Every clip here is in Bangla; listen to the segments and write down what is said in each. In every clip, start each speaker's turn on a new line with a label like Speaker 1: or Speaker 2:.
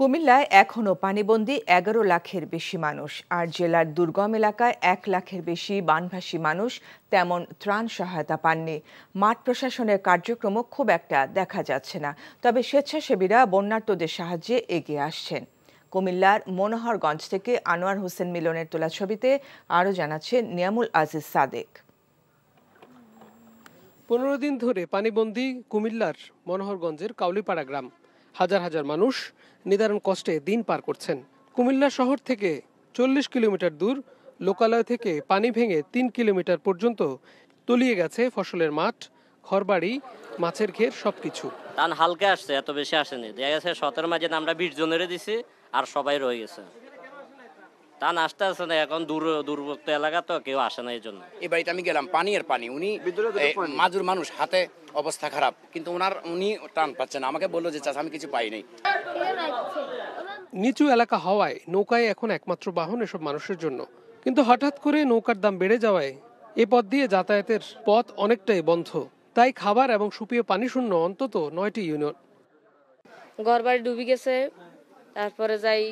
Speaker 1: কুমিল্লায় এখনও পানিবন্দি এগারো লাখের বেশি মানুষ আর জেলার দুর্গম এলাকায় এক লাখের বেশি বানভাসী মানুষ তেমন ত্রাণ সহায়তা পাননি মাঠ প্রশাসনের কার্যক্রমও খুব একটা দেখা যাচ্ছে না তবে স্বেচ্ছাসেবীরা বন্যার্তদের সাহায্যে এগিয়ে আসছেন কুমিল্লার মনোহরগঞ্জ থেকে আনোয়ার হোসেন মিলনের তোলা ছবিতে আরও জানাচ্ছেন নিয়ামুল আজিজ সাদেক
Speaker 2: পনেরো দিন ধরে পানিবন্দি কুমিল্লার মনোহরগঞ্জের কাউলিপাড়া গ্রাম হাজার হাজার মানুষ নিদারুণ কষ্টে দিন পার করছেন কুমিল্লা শহর থেকে চল্লিশ কিলোমিটার দূর লোকালয় থেকে পানি ভেঙে তিন কিলোমিটার পর্যন্ত তলিয়ে গেছে ফসলের মাঠ ঘরবাড়ি মাছের ঘের সবকিছু
Speaker 3: ধান হালকা আসছে এত বেশি আসেনি দেখা গেছে সতেরো মাঝে আমরা বিশ জনের দিছি আর সবাই রয়ে গেছে টান আসতে আসে না এখন দূর দূরবর্তী এলাকা তো কেউ আসে না এই জন্য এই বাড়িতে আমি গেলাম পানি আর পানি উনি মাজুর মানুষ হাতে অবস্থা খারাপ কিন্তু ওনার উনি টান পাচ্ছেন আমাকে বললো যে চাষ আমি কিছু পাইনি
Speaker 2: নিচু এলাকা হওয়ায় নৌকায় এখন একমাত্র বাহন এসব মানুষের জন্য কিন্তু হঠাৎ করে নৌকার দাম বেড়ে যাওয়ায় এ পথ দিয়ে যাতায়াতের পথ অনেকটাই বন্ধ তাই খাবার এবং সুপিয়ে পানি শূন্য অন্তত নয়টি ইউনিয়ন
Speaker 3: ঘর বাড়ি ডুবে গেছে তারপরে যাই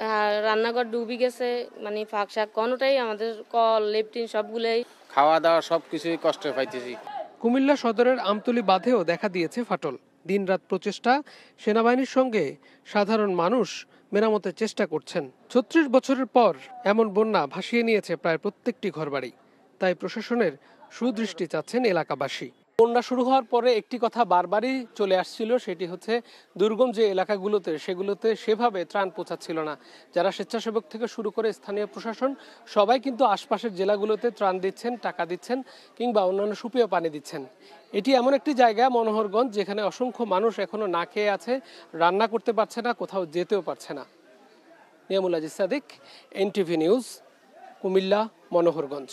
Speaker 3: হ্যাঁ, রান্নাঘর ডুবি গেছে মানে ফাঁক শাক কোনোটাই আমাদের কল লেপটিন সবগুলোই
Speaker 2: খাওয়া দাওয়া সব কিছুই কষ্ট পাইতেছি কুমিল্লা সদরের আমতলি বাঁধেও দেখা দিয়েছে ফাটল দিনরাত প্রচেষ্টা সেনাবাহিনীর সঙ্গে সাধারণ মানুষ মেরামতের চেষ্টা করছেন ছত্রিশ বছরের পর এমন বন্যা ভাসিয়ে নিয়েছে প্রায় প্রত্যেকটি ঘরবাড়ি তাই প্রশাসনের সুদৃষ্টি চাচ্ছেন এলাকাবাসী বন্যা শুরু হওয়ার পরে একটি কথা বারবারই চলে আসছিল সেটি হচ্ছে দুর্গম যে এলাকাগুলোতে সেগুলোতে সেভাবে ত্রাণ পৌঁছাচ্ছিল না যারা স্বেচ্ছাসেবক থেকে শুরু করে স্থানীয় প্রশাসন সবাই কিন্তু আশপাশের জেলাগুলোতে ত্রাণ দিচ্ছেন টাকা দিচ্ছেন কিংবা অন্যান্য সুপেয় পানি দিচ্ছেন এটি এমন একটি জায়গা মনোহরগঞ্জ যেখানে অসংখ্য মানুষ এখনও না খেয়ে আছে রান্না করতে পারছে না কোথাও যেতেও পারছে না নিয়ামুল আজিজ সাদিক এনটিভি নিউজ কুমিল্লা মনোহরগঞ্জ